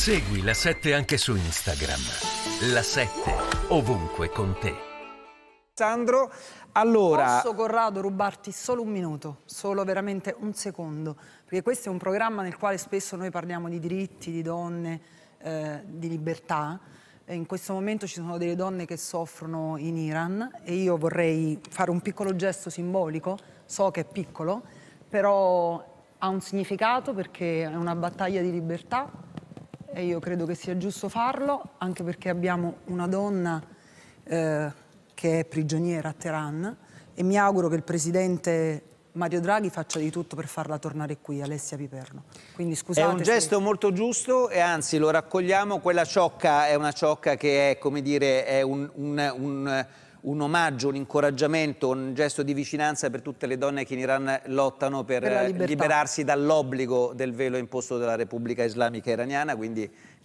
Segui la 7 anche su Instagram. La 7 ovunque con te. Sandro, allora... Posso Corrado rubarti solo un minuto, solo veramente un secondo, perché questo è un programma nel quale spesso noi parliamo di diritti, di donne, eh, di libertà. In questo momento ci sono delle donne che soffrono in Iran e io vorrei fare un piccolo gesto simbolico, so che è piccolo, però ha un significato perché è una battaglia di libertà e io credo che sia giusto farlo, anche perché abbiamo una donna eh, che è prigioniera a Teheran e mi auguro che il presidente Mario Draghi faccia di tutto per farla tornare qui, Alessia Piperno. Quindi scusate. È un gesto se... molto giusto e anzi lo raccogliamo, quella ciocca è una ciocca che è, come dire, è un, un, un un omaggio, un incoraggiamento, un gesto di vicinanza per tutte le donne che in Iran lottano per, per liberarsi dall'obbligo del velo imposto dalla Repubblica Islamica iraniana, quindi